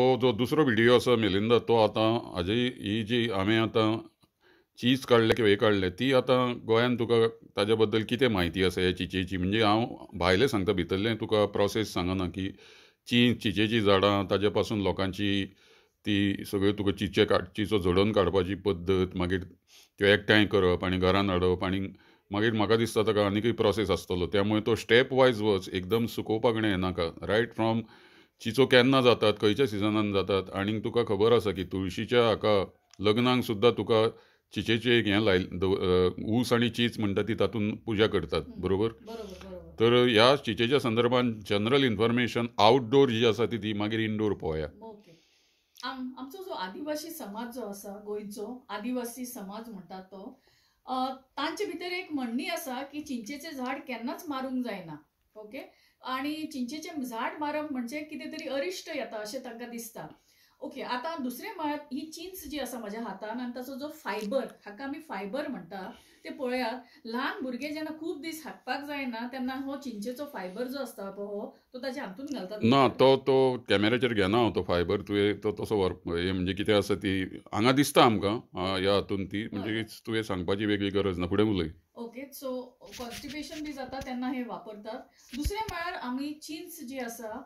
तो जो दुसरो व्हिडिओ असा मेलिंदा तो आता हाजी ही जी हांवें आतां चीज काडलें किंवा हे काडलें ती आतां गोंयान तुका ताज्या बद्दल कितें म्हायती आसा ह्या चिचेची म्हणजे हांव भायले सांगता भितरलें तुका प्रोसेस सांगना की ची चिचेचीं झाडां ताज्या पासून लोकांची ती सगळ्यो तुका चिचे काड चिचो झडोवन काडपाची पद्दत मागीर त्यो एकठांय करप आनी घरान हाडप आनी मागीर म्हाका दिसता ताका काही प्रोसेस आसतलो त्यामुळे तो स्टेप वायज वच एकदम सुकोवपाक येनाका रायट फ्रॉम चिचो केन्ना जातात खंयच्या सिजनान जातात आनीक तुका खबर आसा की तुळशीच्या हाका लग्नाक सुद्दां तुका चिचेचे एक हें लाय ऊस आनी चीच म्हणटा ती तातूंत पुजा करतात बरोबर तर ह्या चिचेच्या संदर्भान जनरल इन्फॉर्मेशन आउटडोर जी आसा ती ती मागीर इनडोर पळोवया आमचो जो आदिवासी समाज जो आसा गोंयचो आदिवासी समाज म्हणटा तो तांचे भितर एक म्हणणी आसा की चिंचेचे झाड केन्नाच मारूंक जायना ओके आणि चिंचेचे झाड मारप म्हणजे कितें अरिष्ट अरिश्ट येता अशें तांकां दिसता ओके आता दुसरे म्हळ्यार ही चिंच जी आसा म्हज्या हातान आनी ताचो जो फायबर हाका आमी फायबर म्हणटा ते पळयात ल्हान भुरगे जेन्ना खूब दीस हाडपाक जायना तेन्ना हो चिंचेचो फायबर जो आसता पळय हो तो ताच्या हातून घालता ना तो तो कॅमेराचेर घेना हांव हो तो फायबर तुवें तो तसो वर हे म्हणजे कितें आसा ती हांगा दिसता आमकां ह्या हातून ती म्हणजे तुवें सांगपाची वेगळी गरज ना फुडें उलय ओके सो कॉन्स्टिपेशन बी जाता त्यांना हे वापरतात दुसरे म्हळ्यार आम्ही चिन्स जी असा